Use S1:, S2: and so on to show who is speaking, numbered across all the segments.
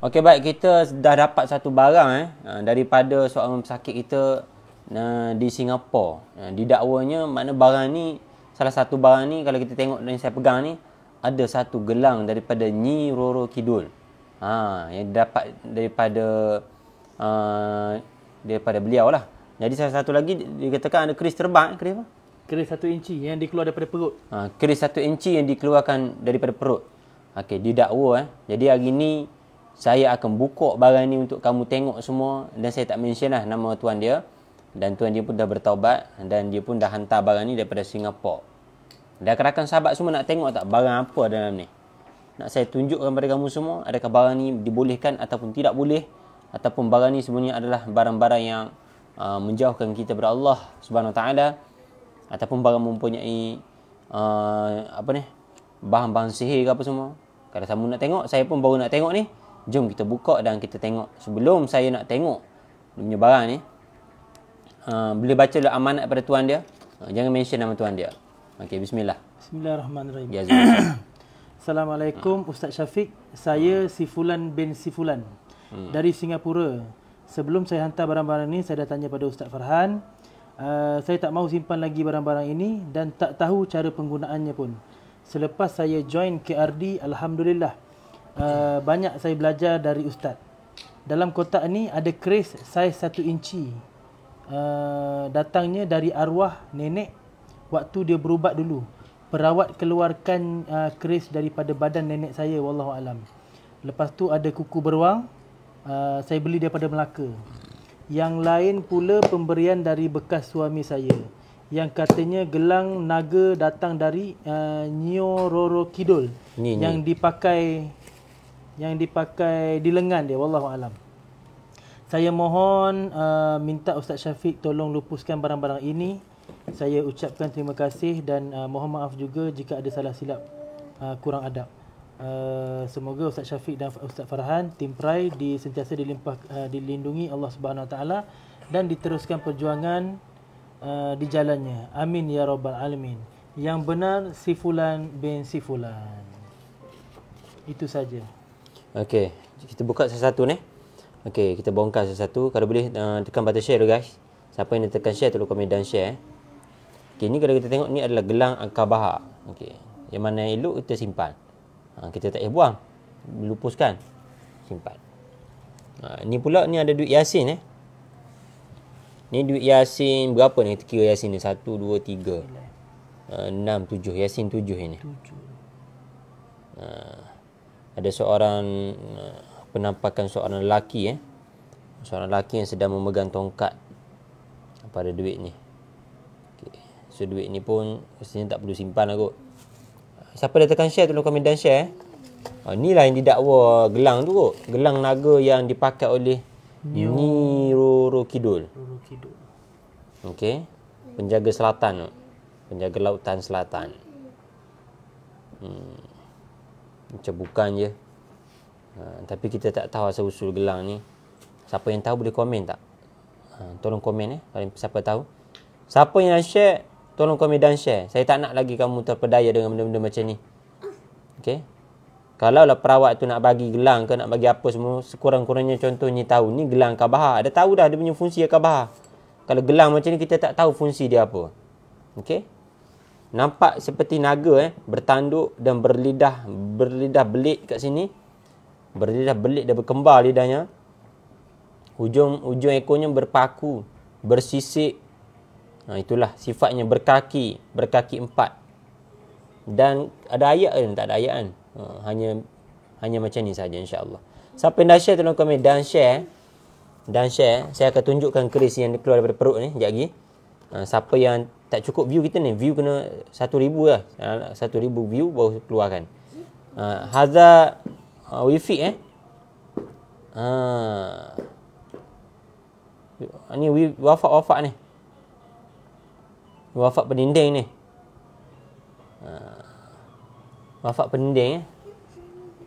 S1: Okey baik kita dah dapat satu barang eh ah, daripada seorang pesakit kita uh, di Singapura. Uh, didakwanya makna barang ni salah satu barang ni kalau kita tengok yang saya pegang ni ada satu gelang daripada Nyi Roro Kidul. Ha yang dapat daripada uh, daripada beliau lah. Jadi salah satu lagi dikatakan ada keris terbang eh. keris apa? Keris satu inci yang dikeluarkan daripada perut. Ha, keris satu inci yang dikeluarkan daripada perut. Okey didakwa eh. Jadi hari ni saya akan buka barang ni untuk kamu tengok semua dan saya tak mention lah nama tuan dia dan tuan dia pun dah bertaubat dan dia pun dah hantar barang ni daripada Singapura. Dan kerakan sahabat semua nak tengok tak barang apa dalam ni? Nak saya tunjukkan kepada kamu semua adakah barang ni dibolehkan ataupun tidak boleh ataupun barang ni sebenarnya adalah barang-barang yang uh, menjauhkan kita daripada Allah Subhanahu taala ataupun barang mempunyai uh, apa ni? bahan-bahan sihir ke apa semua. Kalau kamu nak tengok, saya pun baru nak tengok ni. Jom kita buka dan kita tengok Sebelum saya nak tengok Dia punya barang ni uh, Boleh baca lah amanat pada tuan dia uh, Jangan mention nama tuan dia Okey, bismillah
S2: Bismillahirrahmanirrahim ya, Assalamualaikum ah. Ustaz Syafiq Saya hmm. Sifulan bin Sifulan hmm. Dari Singapura Sebelum saya hantar barang-barang ni Saya dah tanya pada Ustaz Farhan uh, Saya tak mahu simpan lagi barang-barang ini Dan tak tahu cara penggunaannya pun Selepas saya join KRD Alhamdulillah Eh, banyak saya belajar dari ustaz. Dalam kotak ni ada keris saiz satu inci. Uh, datangnya dari arwah nenek waktu dia berubat dulu. Perawat keluarkan uh, eh, keris daripada badan nenek saya wallahu alam. Lepas tu ada kuku beruang. Uh, saya beli daripada Melaka. Yang lain pula pemberian dari bekas suami saya. Yang katanya gelang naga datang dari uh, Nyo Roro Kidul. Ni, ni. Yang dipakai yang dipakai di lengan dia wallahu alam saya mohon uh, minta ustaz Syafiq tolong lupuskan barang-barang ini saya ucapkan terima kasih dan uh, mohon maaf juga jika ada salah silap uh, kurang adab Uh, semoga Ustaz Syafiq dan Ustaz Farhan tim Prai di sentiasa dilimpah uh, dilindungi Allah Subhanahu Wa taala dan diteruskan perjuangan uh, di jalannya. Amin ya rabbal alamin. Yang benar Sifulan bin Sifulan. Itu saja.
S1: Okey, kita buka satu ni. Okey, kita bongkar satu. Kalau boleh uh, tekan button share dulu guys. Siapa yang tekan share tolong komen dan share. Eh. Okey, ni kalau kita tengok ni adalah gelang akabah. Okey. Yang mana yang elok kita simpan. Ha, kita tak payah buang. Lupuskan. Simpan. Ha, ni pula ni ada duit Yasin eh. Ni duit Yasin berapa ni? Kita kira Yasin ni. Satu, dua, tiga. Uh, enam, tujuh. Yasin tujuh ini. Tujuh. Ha ada seorang eh, penampakan seorang lelaki eh seorang lelaki yang sedang memegang tongkat pada duit ni okay. so duit ni pun mestinya tak perlu simpan lah kot siapa dah tekan share tolong komen dan share oh, ni lah yang didakwa gelang tu kot gelang naga yang dipakai oleh Ni Roro Kidul. Roro Penjaga selatan Penjaga lautan selatan. Hmm macam bukan je. Uh, tapi kita tak tahu asal usul gelang ni. Siapa yang tahu boleh komen tak? Uh, tolong komen eh siapa tahu. Siapa yang share, tolong komen dan share. Saya tak nak lagi kamu terpedaya dengan benda-benda macam ni. Okay? Kalau lah perawat tu nak bagi gelang ke nak bagi apa semua, sekurang-kurangnya contohnya tahu ni gelang Kaabah. Ada tahu dah dia punya fungsi Kaabah. Kalau gelang macam ni kita tak tahu fungsi dia apa. Okay? nampak seperti naga eh bertanduk dan berlidah berlidah belit kat sini berlidah belit dan berkembar lidahnya hujung hujung ekornya berpaku bersisik nah ha, itulah sifatnya berkaki berkaki empat dan ada ayat ke kan? tak ada ayat kan ha, hanya hanya macam ni saja insyaallah siapa yang dah share tolong komen dan share eh. dan share eh. saya akan tunjukkan keris yang keluar daripada perut ni sekejap lagi ha, siapa yang tak cukup view kita ni view kena 1000 lah ah, ribu view baru keluarkan uh, ah, hadza uh, ah, wifi eh ha uh, ni wafak wafak ni wafak pendinding ni uh, wafak pendinding eh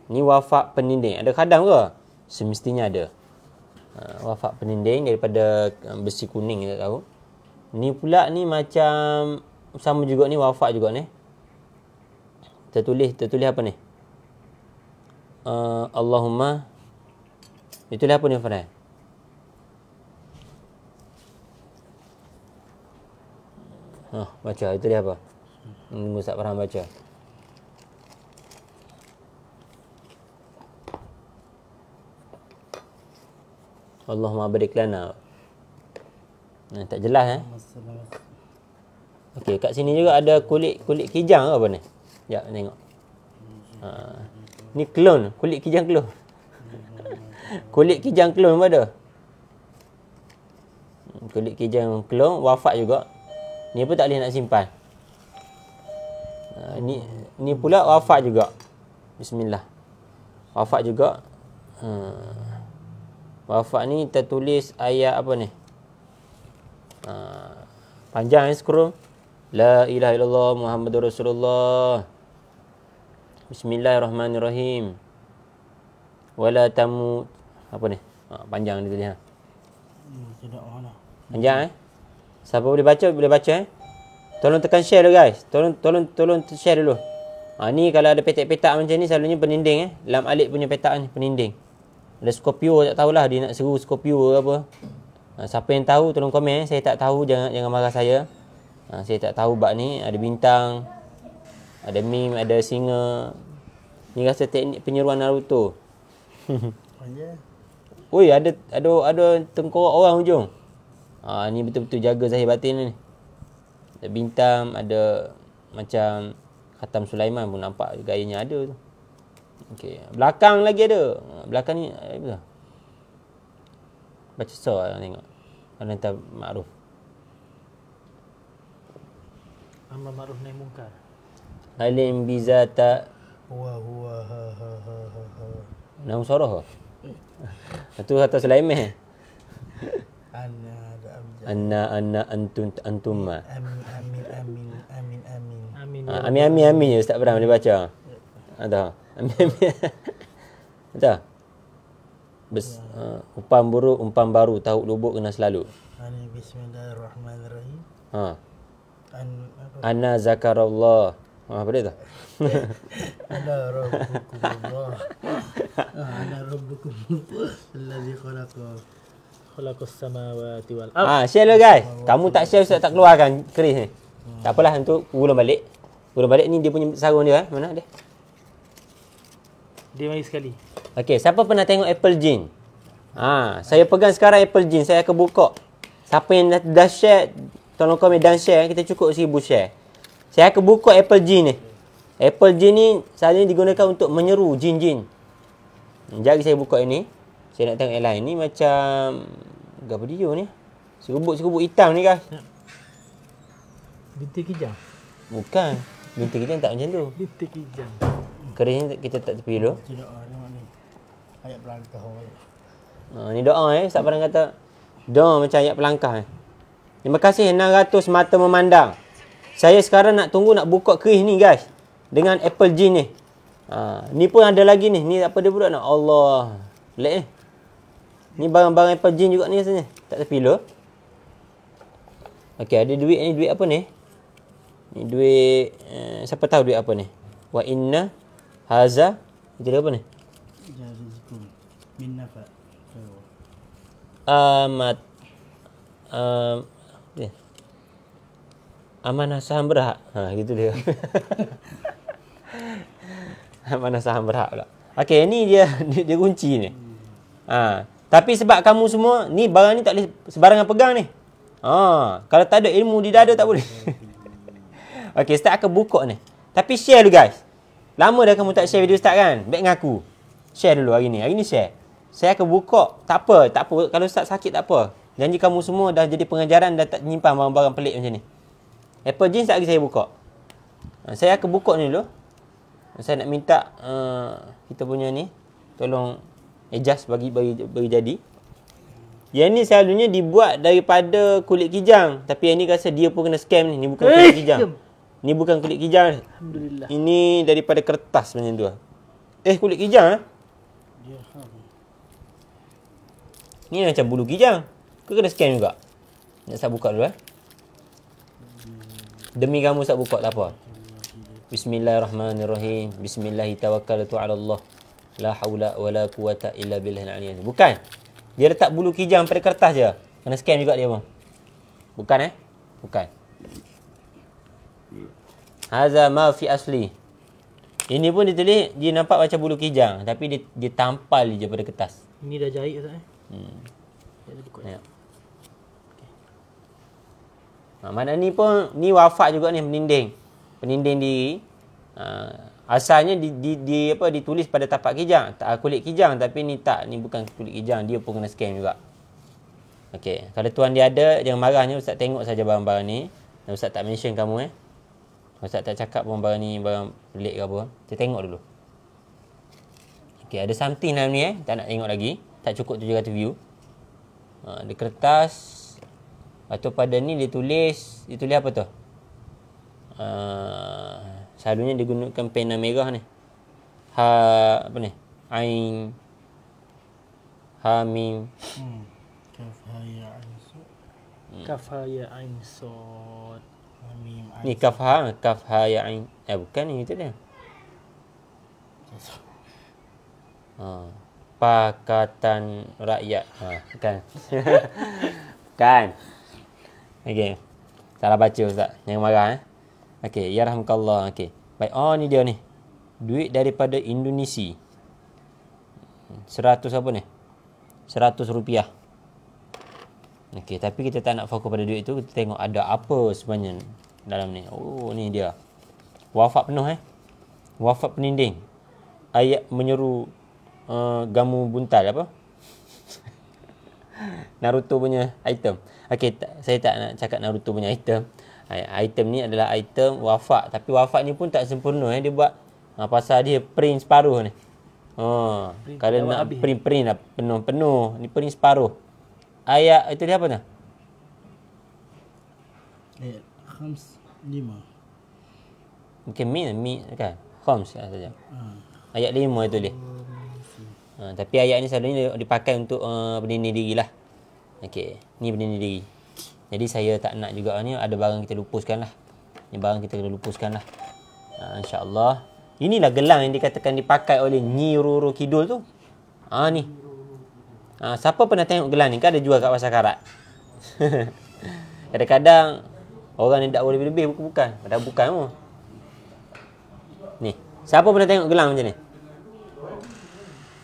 S1: ni wafak pendinding ada kadang, ke semestinya ada uh, wafak pendinding daripada besi kuning tak tahu Ni pula ni macam sama juga ni wafat juga ni. Tertulis tertulis apa ni? Uh, Allahumma Itulah apa ni Farah? Oh, baca itu dia apa? Nunggu Ustaz Farhan baca. Allahumma barik lana. Nah, ha, tak jelas eh. Okey, kat sini juga ada kulit kulit kijang apa ni? Jap tengok. Ha. Ni klon, kulit kijang klon. kulit kijang klon apa dah? Hmm, kulit kijang klon wafat juga. Ni pun tak boleh nak simpan. Ha, ni ni pula wafat juga. Bismillah. Wafat juga. Hmm. Wafat ni tertulis ayat apa ni? Ha. panjang eh scroll. La ilaha illallah Muhammadur Rasulullah. Bismillahirrahmanirrahim. Wala tamu apa ni? Ha, panjang ni tadi ha.
S2: Hmm, lah.
S1: Panjang eh? Siapa boleh baca boleh baca eh? Tolong tekan share dulu guys. Tolong tolong tolong share dulu. Ha, ni kalau ada petak-petak macam ni selalunya peninding eh. Lam Alik punya petak ni peninding. Ada Scorpio tak tahulah dia nak seru Scorpio ke apa. Ah, siapa yang tahu tolong komen eh. saya tak tahu jangan jangan marah saya ha, saya tak tahu bab ni ada bintang ada meme ada singa ni rasa teknik penyeruan Naruto Oh ya. Oi ada ada ada tengkorak orang hujung. Ha, ni betul-betul jaga zahir batin ni. Ada bintang, ada macam Khatam Sulaiman pun nampak gayanya ada tu. Okey, belakang lagi ada. Belakang ni eh, apa? Baca so lah tengok Kalau entah maruf.
S2: Amal makruf naik mungkar
S1: Alim biza tak
S2: Huwa huwa ha ha ha ha ha
S1: Nama suara Itu atas Sulaiman Anna Anna Anna Antum Antumma lah. Amin Amin Amin
S2: Amin Amin ah, Amin Amin
S1: Amin Amin Ustaz Beram boleh baca Ada ya. ah, Amin Amin Ada bes, uh, eh, umpan buruk umpan baru tahu lubuk kena selalu
S2: bismillahirrahmanirrahim
S1: ha an apa ana zakarallah ha apa dia tu ana rabbukumullah ah, ana rabbukum
S2: allazi khalaqa samawati ah share
S1: guys kamu tak share ustaz tak keluarkan keris ni hmm. tak apalah untuk ulang balik ulang balik ni dia punya sarung dia eh mana dia dia mari sekali Okey, siapa pernah tengok Apple Jean? Ha, saya pegang sekarang Apple Jean, saya akan buka. Siapa yang dah, dah share, tolong komen dan share. Kita cukup seribu share. Saya akan buka Apple Jean ni. Apple Jean ni saat ini digunakan untuk menyeru jin-jin. Jadi saya buka ini. Saya nak tengok airline ni macam... apa dia ni? Serubuk-serubuk hitam ni guys. Bintik hijau? Bukan. Bintik hijau tak macam tu. Bintik hijau. Keris kita tak tepi dulu
S2: ayat pelangkah orang.
S1: Ha, ni doa eh. Ustaz Farhan kata. Doa macam ayat pelangkah eh. Terima kasih 600 mata memandang. Saya sekarang nak tunggu nak buka keris ni guys. Dengan apple jean ni. Ha, ni pun ada lagi ni. Ni apa dia budak nak? Allah. Pelik eh. Ni barang-barang apple jean juga ni rasanya. Tak tepi lo. Okey, ada duit ni. Duit apa ni? Ni duit... Eh, siapa tahu duit apa ni? Wa inna haza... Itu apa ni? amat um, amanah saham berhak. Ha, gitu dia. amanah saham berhak pula. Okey, ini dia, dia kunci ni. Ha, tapi sebab kamu semua ni barang ni tak boleh sebarangan pegang ni. Ha, kalau tak ada ilmu di dada tak boleh. Okey, start akan buka ni. Tapi share dulu guys. Lama dah kamu tak share video start kan? Baik dengan aku. Share dulu hari ni. Hari ni share saya akan buka. Tak apa, tak apa. Kalau ustaz sakit tak apa. Janji kamu semua dah jadi pengajaran dah tak nyimpan barang-barang pelik macam ni. Apple jeans tak lagi saya buka. Ha, saya akan buka ni dulu. Saya nak minta uh, kita punya ni tolong adjust bagi bagi, bagi jadi. Yang ni selalunya dibuat daripada kulit kijang. Tapi yang ni rasa dia pun kena scam ni. Ni bukan kulit eh, kijang. Ni bukan kulit kijang. Alhamdulillah. Ini daripada kertas macam tu. Eh kulit kijang eh? Ni macam bulu kijang. Kau kena scan juga. Nak saya buka dulu eh. Demi kamu saya buka tak apa. Bismillahirrahmanirrahim. Bismillahirrahmanirrahim. La haula wala quwata illa billahil aliyyil Bukan. Dia letak bulu kijang pada kertas je. Kena scan juga dia bang. Bukan eh? Bukan. Hadza ma fi asli. Ini pun ditulis dia nampak macam bulu kijang tapi dia, dia tampal je pada kertas.
S2: Ini dah jahit tak eh?
S1: Hmm. Ya. Okay. Ha, ah, mana ni pun ni wafat juga ni peninding. Peninding di Ha, asalnya di, di, di apa ditulis pada tapak kijang, tak ah, kulit kijang tapi ni tak ni bukan kulit kijang, dia pun kena scam juga. Okey, kalau tuan dia ada jangan marahnya ustaz tengok saja barang-barang ni. Dan ustaz tak mention kamu eh. Ustaz tak cakap pun barang ni barang pelik ke apa. Kita tengok dulu. Okey, ada something dalam ni eh. Tak nak tengok lagi tak cukup 700 view. Ah uh, di kertas atau pada ni dia tulis, dia tulis apa tu? Ah uh, selalunya digunakan pena merah ni. Ha apa ni? Ain Hamim. Hmm. Kaf ha ya ain hmm. Kaf
S2: ha ya ain sod. Hamim. Ni kaf
S1: ha, kaf ha ya ain. Eh bukan ni itu dia. Ah. Pakatan Rakyat. Ha, kan. kan. Okey. Salah baca ustaz. Jangan marah eh. Okey, ya rahmakallah. Okay, Baik, oh ni dia ni. Duit daripada Indonesia. seratus apa ni? seratus rupiah. Okay, tapi kita tak nak fokus pada duit tu. Kita tengok ada apa sebenarnya dalam ni. Oh, ni dia. Wafat penuh eh. Wafat penindeng, Ayat menyeru uh, gamu buntal apa? Naruto punya item. Okey, saya tak nak cakap Naruto punya item. Item ni adalah item wafak. Tapi wafak ni pun tak sempurna. Eh. Dia buat uh, pasal dia print separuh ni. Uh, kalau nak print-print lah. Penuh-penuh. Ni print separuh. Ayat itu dia apa tu? Ayat khams lima. Mungkin min, min kan? Khams lah saja. Ah. Ayat lima itu dia. Oh. Ha, tapi ayat ni selalunya dipakai untuk uh, berdiri diri lah. Okey, ni berdiri diri. Jadi saya tak nak juga ni ada barang kita lupuskan lah. Ini barang kita kena lupuskan lah. Ha, InsyaAllah. Inilah gelang yang dikatakan dipakai oleh Nyi Roro Kidul tu. Ha, ni. Ha, siapa pernah tengok gelang ni? Kan ada jual kat pasar karat. Kadang-kadang orang ni dakwa lebih-lebih bukan. Padahal bukan pun. Ni. Siapa pernah tengok gelang macam ni?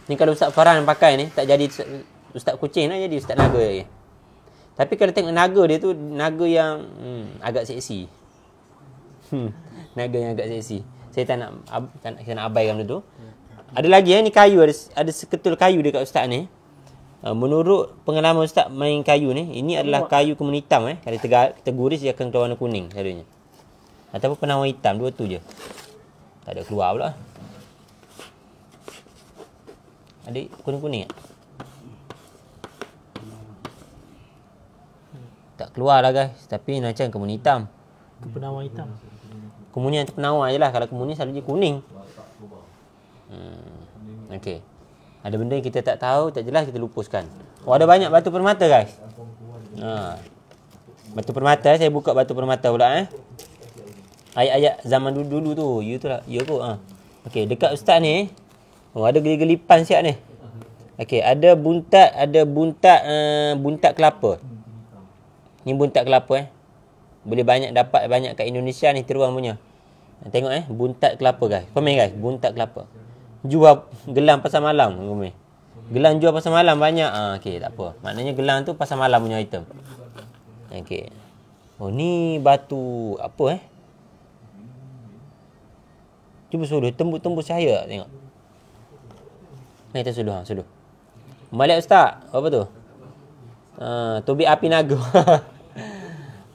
S1: Ni kalau Ustaz Farhan pakai ni tak jadi Ustaz kucing lah jadi Ustaz naga lagi. Tapi kalau tengok naga dia tu naga yang hmm, agak seksi. Hmm, naga yang agak seksi. Saya tak nak ab, tak nak, saya nak abaikan benda tu. Ada lagi eh ni kayu ada ada seketul kayu dekat ustaz ni. Uh, menurut pengalaman ustaz main kayu ni, ini adalah kayu kuning hitam eh. Kalau tegar, kita dia akan keluar warna kuning selalunya. Ataupun penawar hitam dua tu je. Tak ada keluar pula. Adik kuning-kuning tak? Tak keluar lah guys. Tapi macam kemuni hitam.
S2: Kepenawar hitam.
S1: kemuni yang terpenawar je lah. Kalau kemuni selalu je kuning. Hmm. Okey. Ada benda yang kita tak tahu, tak jelas, kita lupuskan. Oh, ada banyak batu permata guys. Ha. Batu permata, saya buka batu permata pula eh. Ayat-ayat zaman dulu-dulu tu. You ya tu lah. You ya aku. Ha. Okey, dekat ustaz ni, Oh, ada geli-gelipan siap ni. Okey, ada buntat, ada buntat uh, buntat kelapa. Ni buntat kelapa eh. Boleh banyak dapat banyak kat Indonesia ni teruang punya. Tengok eh, buntat kelapa guys. Komen guys, buntat kelapa. Jual gelang pasal malam, komen. Gelang jual pasal malam banyak. Ah, okey, tak apa. Maknanya gelang tu pasal malam punya item. Okey. Oh, ni batu apa eh? Cuba suruh tembus-tembus saya tengok. Naik atas suluh, ah, suluh. Malik ustaz, apa tu? Ah, uh, api naga.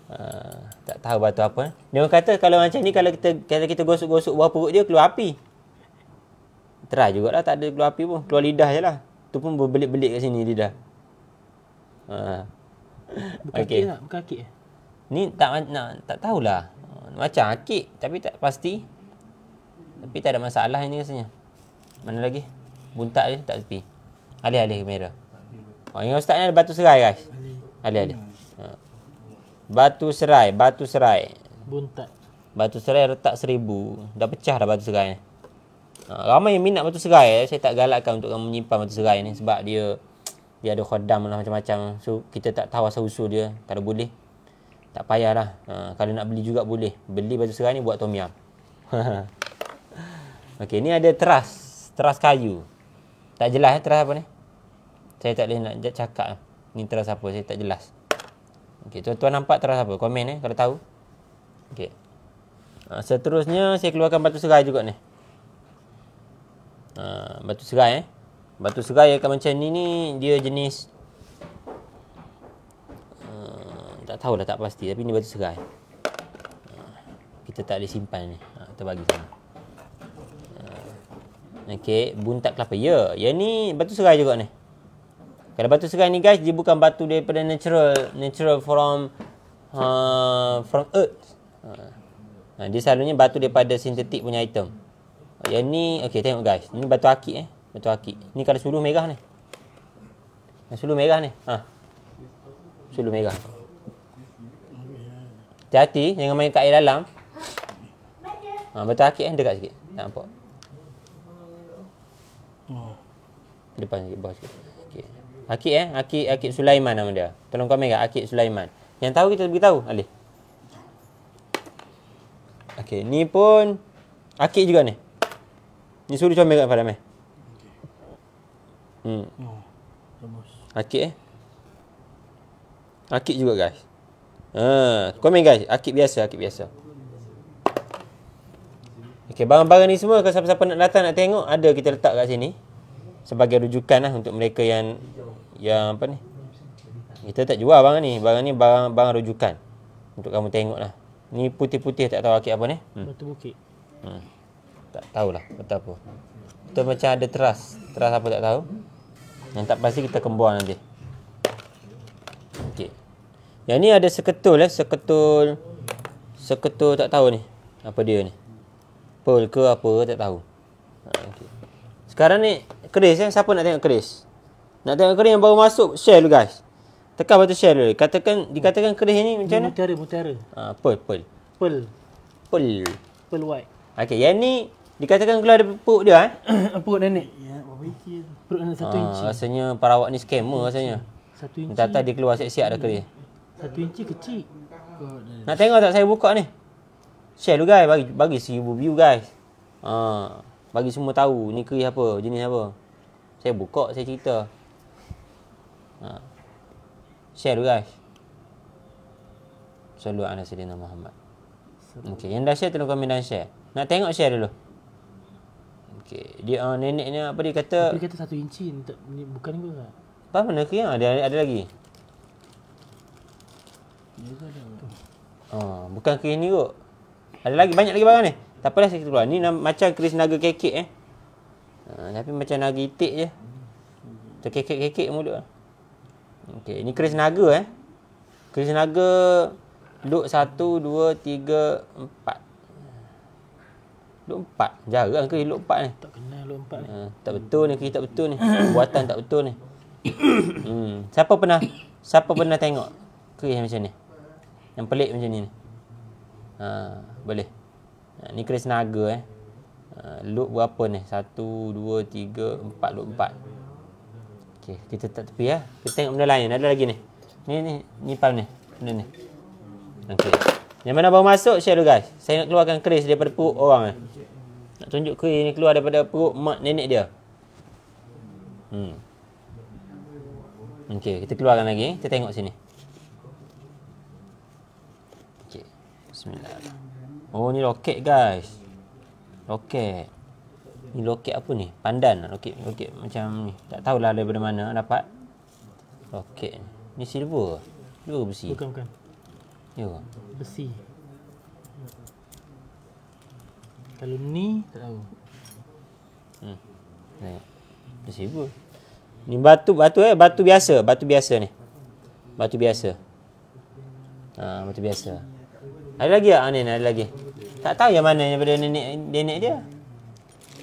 S1: uh, tak tahu batu apa. Eh? Dia orang kata kalau macam ni kalau kita kalau kita gosok-gosok buah perut dia keluar api. Try jugaklah tak ada keluar api pun, keluar lidah je lah Tu pun berbelit-belit kat sini lidah. Ah. Uh. Okey. Buka kaki. Eh? Ni tak nak tak tahulah. Macam akik tapi tak pasti. Tapi tak ada masalah ini rasanya. Mana lagi? Buntak je tak tepi. Alih alih kamera. Oh, ingat ustaz ni ada batu serai guys. Alih alih. Ha. Batu serai, batu serai. Buntak. Batu serai retak seribu. Dah pecah dah batu serai ni. Ha, ramai yang minat batu serai. Saya tak galakkan untuk menyimpan batu serai ni. Sebab dia dia ada khodam lah macam-macam. So, kita tak tahu asal-usul dia. Kalau boleh, tak payahlah. Ha, kalau nak beli juga boleh. Beli batu serai ni buat tom yam. Okey, ni ada teras. Teras kayu. Tak jelas eh, teras apa ni. Saya tak boleh nak cakap. Eh. Ni teras apa, saya tak jelas. Okey, tuan-tuan nampak teras apa? Komen eh, kalau tahu. Okey. Ha, seterusnya, saya keluarkan batu serai juga ni. Ha, batu serai eh. Batu serai akan macam ni ni, dia jenis... Ha, tak tahulah, tak pasti. Tapi ni batu serai. Ha, kita tak boleh simpan ni. Ha, kita sana. Okey, buntak kelapa. Ya, yang ni batu serai juga ni. Kalau batu serai ni guys, dia bukan batu daripada natural, natural from uh, from earth. Uh, dia selalunya batu daripada sintetik punya item. Yang ni, okey tengok guys. Ni batu akik eh. Batu akik. Ni kalau suluh merah ni. Suluh merah ni. Ha. Suluh merah. Hati-hati, jangan main kat air dalam. Ha, batu akik eh, dekat sikit. Tak nampak. Oh. Depan sikit, bawah sikit. Okay. Akik eh, Akik Akik Sulaiman nama dia. Tolong komen kat Akik Sulaiman. Yang tahu kita tahu. Ali. Okey, ni pun Akik juga ni. Ni suruh comel kat Fadamai. Hmm. Oh, akik eh. Akik juga guys. Ha, komen guys, Akik biasa, Akik biasa. Okey, barang-barang ni semua kalau siapa-siapa nak datang nak tengok ada kita letak kat sini sebagai rujukanlah untuk mereka yang yang apa ni? Kita tak jual barang ni. Barang ni barang barang rujukan. Untuk kamu tengoklah. Ni putih-putih tak tahu akik apa ni. Hmm. Batu bukit. Hmm. Tak tahulah betul apa. Kita macam ada teras. Teras apa tak tahu. Yang tak pasti kita kembuang nanti. Okey. Yang ni ada seketul eh. Seketul. Seketul tak tahu ni. Apa dia ni. Pearl ke apa tak tahu. Ha, okay. Sekarang ni Chris eh siapa nak tengok Chris? Nak tengok Chris yang baru masuk share dulu guys. Tekan button share dulu. Katakan dikatakan Chris ni macam mana? Mutiara mutiara. Ah pearl pearl. Pearl. Pearl. Pearl white. Okey, yang ni dikatakan keluar ada perut dia eh.
S2: perut nenek. Ya, apa ini? Perut nenek satu ah, inci.
S1: Rasanya perawat ni scammer rasanya. Satu inci. Tata tadi keluar siap-siap dah Chris. Satu inci kecil. Nak tengok tak saya buka ni? Share tu guys, bagi bagi 1000 view guys. Ha, bagi semua tahu ni keris apa, jenis apa. Saya buka, saya cerita. Ha. Share tu guys. Salam ala Sayyidina Muhammad. Okey, yang dah share tolong komen dan share. Nak tengok share dulu. Okey, dia uh, ah, neneknya apa dia kata? Dia kata
S2: satu inci untuk bukan
S1: ke? Apa mana ke? Ah, ada ada lagi. Juga ada. Oh, bukan ke ini kot. Ada lagi banyak lagi barang ni. Tak apalah saya keluar. Ni macam keris naga kekek eh. Ha, tapi macam naga itik je. Terkekek-kekek mulut. Okey, ni keris naga eh. Keris naga duk 1 2 3 4. 4. 4. Jarang ke elok 4 ni? Tak kenal elok 4 ni. Ha, tak betul ni, keris tak betul ni. Buatan tak betul ni. Hmm, siapa pernah siapa pernah tengok keris macam ni? Yang pelik macam ni ni. Ha, boleh. Ha, ni keris naga eh. Ha, loop berapa ni? Satu, dua, tiga, empat, loop empat. Okey, kita tak tepi ya. Kita tengok benda lain. Ada lagi ni. Ni, ni, ni pal ni. Benda ni. Okey. Yang mana baru masuk, share tu guys. Saya nak keluarkan keris daripada perut orang ni. Eh. Nak tunjuk keris ni keluar daripada perut mak nenek dia. Hmm. Okey, kita keluarkan lagi. Kita tengok sini. Bismillah. Oh ni roket guys. Roket. Ni roket apa ni? Pandan roket roket macam ni. Tak tahulah dari mana dapat. Roket. Ni silver. Silver ke besi? Bukan bukan. Yo. Ya. Besi.
S2: Kalau ni tak
S1: tahu. Hmm. Tengok. Besi apa? Ni batu batu eh batu biasa, batu biasa ni. Batu biasa. Ah ha, batu biasa. Ada lagi tak Anin? Ah, ada lagi. Tak tahu yang mana daripada nenek, nenek dia.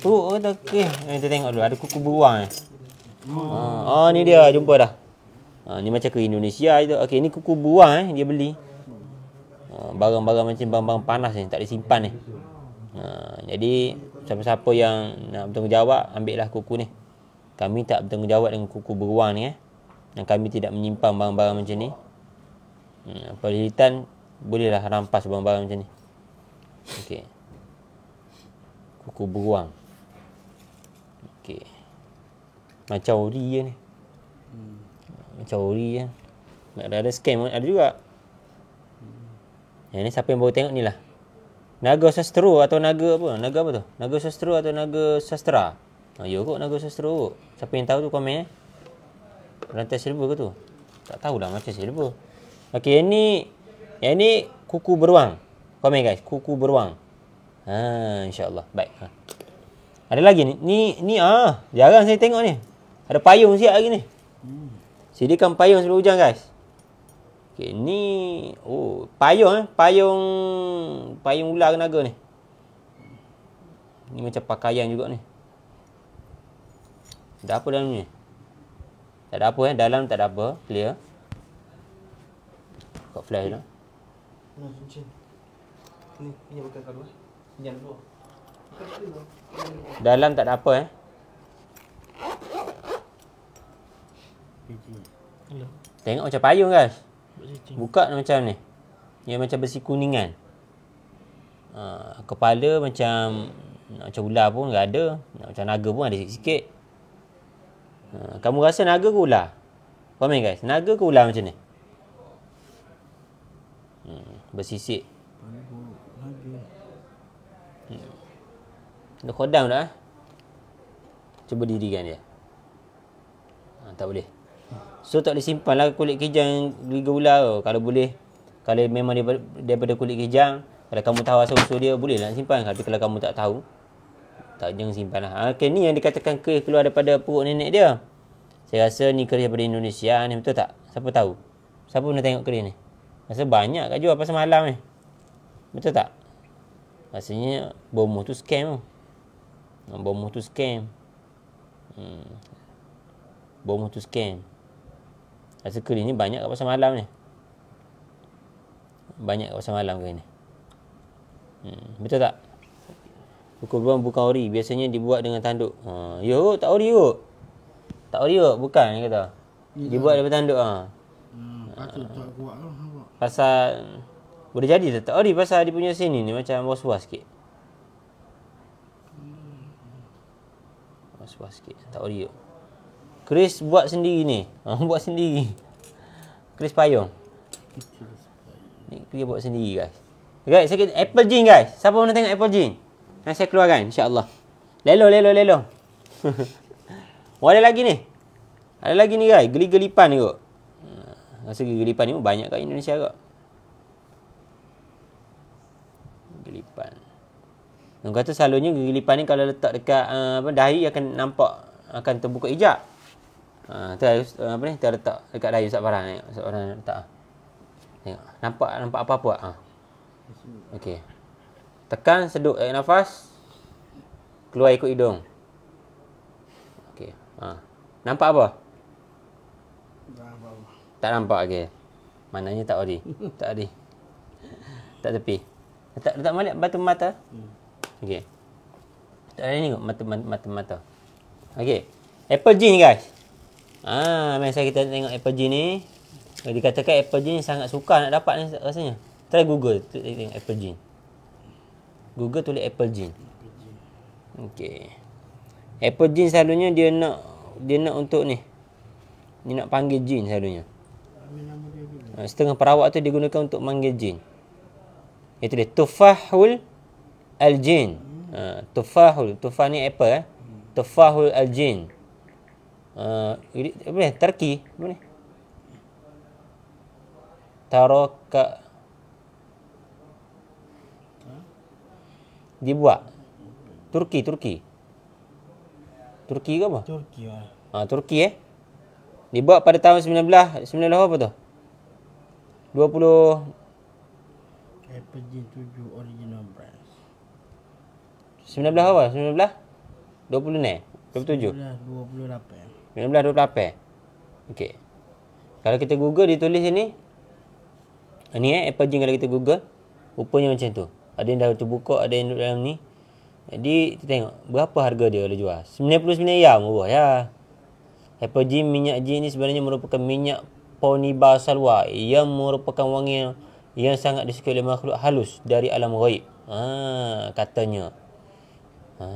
S1: Oh, kata okey. Kita tengok dulu. Ada kuku beruang eh. Oh. oh ni dia. Jumpa dah. Ha, ni macam ke Indonesia gitu. Okey ni kuku beruang eh. Dia beli. Barang-barang ha, macam barang-barang panas ni. Tak ada simpan ni. Ha, jadi siapa-siapa yang nak bertanggungjawab ambil lah kuku ni. Kami tak bertanggungjawab dengan kuku beruang ni eh. Dan kami tidak menyimpan barang-barang macam ni. Hmm, Perlilitan bolehlah rampas barang-barang macam ni. Okey. Kuku beruang. Okey. Macam ori je ni. Hmm. Macam ori je. Ada, ada scam ada juga. Yang ni siapa yang baru tengok ni lah. Naga sastra atau naga apa? Naga apa tu? Naga sastra atau naga sastra? Oh, ya kot naga sastra kot. Siapa yang tahu tu komen eh. Rantai silver ke tu? Tak tahulah macam silver. Okey, ini yang ini kuku beruang. Faham guys? Kuku beruang. Ha insya-Allah. Baik. Ha. Ada lagi ni. Ni ni ah, jarang saya tengok ni. Ada payung siap lagi ni. Hmm. kan payung sebelum hujan guys. Okey, ni oh, payung eh. Payung payung ular kenaga ni. Ni macam pakaian juga ni. Ada apa dalam ni? Tak ada apa eh. Dalam tak ada apa. Clear. Kau flash dah. Eh. Dalam tak ada apa eh. Tengok macam payung guys. Buka macam ni. Dia macam besi kuningan. Uh, ha, kepala macam macam ular pun tak ada. Macam naga pun ada sikit-sikit. Ha, kamu rasa naga ke ular? Faham guys? Naga ke ular macam ni? Hmm bersisik. Hmm. Nak khodam dah. Eh? Cuba dirikan dia. Ha, tak boleh. So tak boleh simpan lah kulit kijang Liga ular tu Kalau boleh Kalau memang daripada, daripada kulit kijang Kalau kamu tahu asal-usul dia Boleh lah simpan Tapi kalau kamu tak tahu Tak jangan simpan lah ha, Okay ni yang dikatakan keris keluar daripada perut nenek dia Saya rasa ni keris daripada Indonesia ni Betul tak? Siapa tahu? Siapa pernah tengok keris ni? Tak Rasa banyak kat jual pasal malam ni. Eh. Betul tak? Rasanya bomoh tu scam tu. Bomoh tu scam. Hmm. Bomoh tu scam. Rasa kering ni banyak kat pasal malam ni. Banyak kat pasal malam kering ni. Hmm. Betul tak? Buku buang bukan ori. Biasanya dibuat dengan tanduk. Ha. Yo, ya, oh, tak ori yo. Tak ori yo. Bukan, ni kata. Dibuat daripada tanduk. Ha.
S2: Hmm, patut ha. tak kuat tu.
S1: Pasal Boleh jadi tak tak oh, ori Pasal dia punya sini ni Macam was-was sikit Was-was sikit Tak ori Chris buat sendiri ni Buat sendiri Chris payung Ni dia buat sendiri guys Guys saya Apple Jean guys Siapa nak tengok Apple Jean Nanti saya keluarkan InsyaAllah Lelo lelo lelo Oh ada lagi ni Ada lagi ni guys Geli-gelipan ni kok. Rasa gelipan ni banyak kat Indonesia kot. Gelipan. Orang kata selalunya gelipan ni kalau letak dekat eh, apa dahi akan nampak akan terbuka hijab. Ah uh, tu apa ni? Tu letak dekat dahi Ustaz Farah tengok Ustaz Farah letak. Tengok. Nampak nampak apa-apa ah. Uh. Okey. Tekan seduk air nafas. Keluar ikut hidung. Okey. Ah. Uh. Nampak apa? Tak nampak ke? Maknanya tak ori. tak ori. Tak tepi. Tak letak balik batu mata. Hmm. Okey. Tak ada tengok mata mata mata. Okey. Apple jean guys. Ah, ha, masa kita tengok apple jean ni. Kalau dikatakan apple jean sangat suka nak dapat ni rasanya. Try Google tengok apple jean. Google tulis apple jean. Okey. Apple jean selalunya dia nak dia nak untuk ni. Dia nak panggil jean selalunya. Ha, setengah perawat tu digunakan untuk manggil jin. Itu dia tufahul al-jin. Uh, tufahul, tufah ni apa eh? Tufahul al-jin. Uh, apa ni? Terki. Apa ni? Taroka. Dibuat. Turki, Turki. Turki ke apa? Turki. Ah, ya. uh, Turki eh. Dibuat pada tahun 19 19 apa tu? 20 Apple G7 original tu. Sembilan apa? Sembilan belah? Dua puluh ni? Dua puluh tujuh?
S2: Dua puluh lapan.
S1: Sembilan belah dua puluh lapan? Okey. Kalau kita google ditulis tulis sini. Ini eh. Apple Jean kalau kita google. Rupanya macam tu. Ada yang dah terbuka. Ada yang dalam ni. Jadi kita tengok. Berapa harga dia kalau jual? Sembilan puluh sembilan yang. Wah ya. Hypogeum minyak jin ini sebenarnya merupakan minyak poniba salwa yang merupakan wangi yang, sangat disukai oleh makhluk halus dari alam ghaib. Ha, katanya. Ha.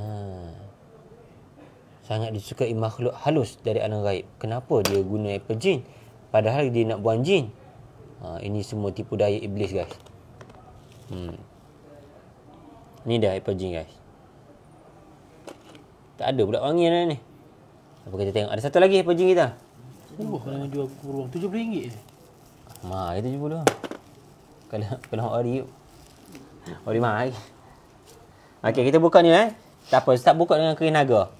S1: Sangat disukai makhluk halus dari alam ghaib. Kenapa dia guna hypogeum? Padahal dia nak buang jin. Ha, ini semua tipu daya iblis guys. Hmm. Ini dah hypogeum guys. Tak ada pula wangian ni. Apa kita tengok? Ada satu lagi apa jing kita?
S2: Oh, kalau nak jual kurung RM70 je.
S1: Ma, kita jumpa dulu. Kalau kalau hari hari mai. Okey, kita buka ni eh. Tak apa, start buka dengan kain naga.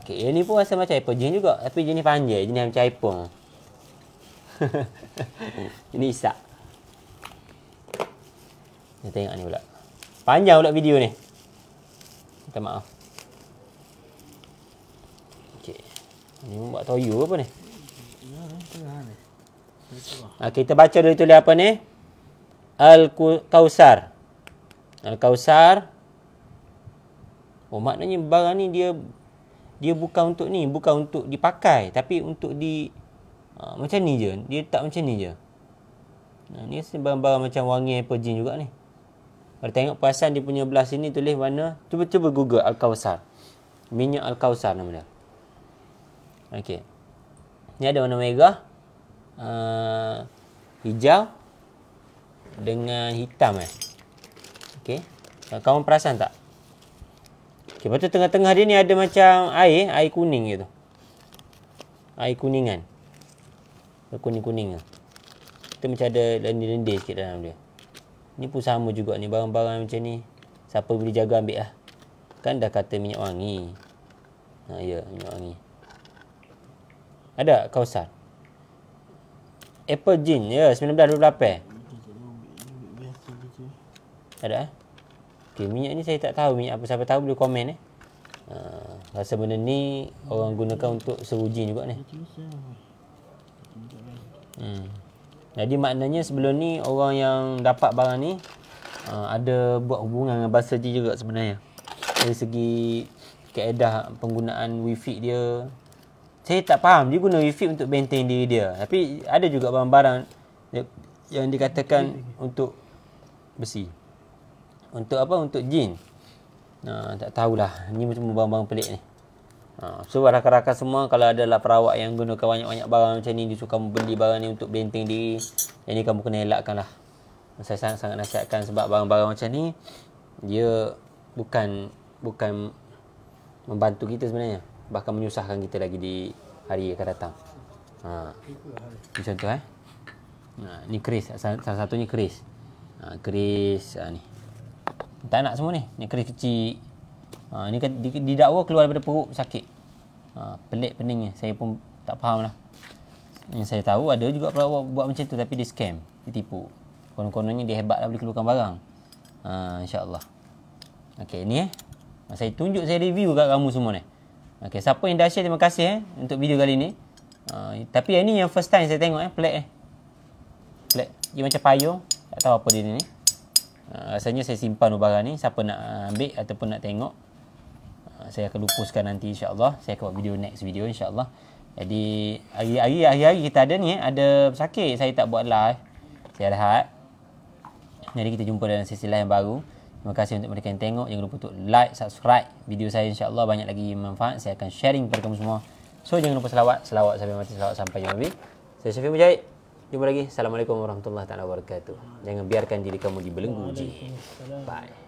S1: Okey, ini pun rasa macam apa jing juga, tapi jenis panjang, jenis macam ipong. ini isa. Kita tengok ni pula. Panjang pula video ni. Minta maaf. Ni buat toyo apa ni? Ha, kita baca dulu tulis apa ni? Al-Kausar. Al-Kausar. Oh, maknanya barang ni dia dia bukan untuk ni, bukan untuk dipakai tapi untuk di ha, macam ni je. Dia tak macam ni je. Ha, ni barang-barang macam wangi apple jin juga ni. Kalau tengok perasan dia punya belah sini tulis warna. Cuba-cuba Google Al-Kausar. Minyak Al-Kausar nama dia. Okey. Ni ada warna merah, uh, hijau dengan hitam eh. Okey. Uh, Kau perasan tak? Okey, patut tengah-tengah dia ni ada macam air, air kuning gitu. Air kuningan. Kuning-kuning ke. Kita macam ada lendir-lendir sikit dalam dia. Ni pun sama juga ni. Barang-barang macam ni. Siapa boleh jaga ambil lah. Kan dah kata minyak wangi. Ha, ya, minyak wangi. Ada kawasan. Apple jean ya 1928. Ada eh? Okay, minyak ni saya tak tahu minyak apa siapa tahu boleh komen eh. Uh, rasa benda ni orang gunakan untuk seruji juga ni. Hmm. Jadi maknanya sebelum ni orang yang dapat barang ni uh, ada buat hubungan dengan bahasa jin juga sebenarnya. Dari segi keedah penggunaan wifi dia saya tak faham dia guna refit untuk maintain diri dia tapi ada juga barang-barang yang dikatakan untuk besi untuk apa untuk jin nah ha, tak tahulah ni macam barang-barang pelik ni ha, so rakan-rakan semua kalau ada lah perawat yang gunakan banyak-banyak barang macam ni dia suka membeli barang ni untuk maintain diri yang ni kamu kena elakkan lah saya sangat-sangat nasihatkan sebab barang-barang macam ni dia bukan bukan membantu kita sebenarnya bahkan menyusahkan kita lagi di hari yang akan datang. Ha. Ini contoh eh. Ha, ni keris. Salah satunya keris. Ha, keris ha, ni. Tak nak semua ni. Ni keris kecil. Ha, ni kan didakwa keluar daripada perut sakit. Ha, pelik peningnya. Saya pun tak faham lah. Yang saya tahu ada juga pelawak buat macam tu tapi dia scam. Dia tipu. Konon-kononnya dia hebat lah boleh keluarkan barang. Ha, InsyaAllah. Okay ni eh. Saya tunjuk saya review kat kamu semua ni. Eh. Okey, siapa yang dah share terima kasih eh untuk video kali ni. Uh, tapi yang ni yang first time saya tengok eh plek eh. Plek dia macam payung, tak tahu apa dia ni. Uh, rasanya saya simpan barang ni siapa nak ah, ambil ataupun nak tengok. Uh, saya akan lupuskan nanti insya-Allah. Saya akan buat video next video insya-Allah. Jadi hari-hari hari-hari kita ada ni eh ada sakit saya tak buat live. Saya rehat. Jadi kita jumpa dalam sesi live yang baru. Terima kasih untuk mereka yang tengok. Jangan lupa untuk like, subscribe video saya. InsyaAllah banyak lagi manfaat. Saya akan sharing kepada kamu semua. So, jangan lupa selawat. Selawat sampai mati. Selawat sampai jumpa lagi. Saya Syafiq Mujahid. Jumpa lagi. Assalamualaikum warahmatullahi wabarakatuh. Jangan biarkan diri kamu dibelenggu.
S2: Bye.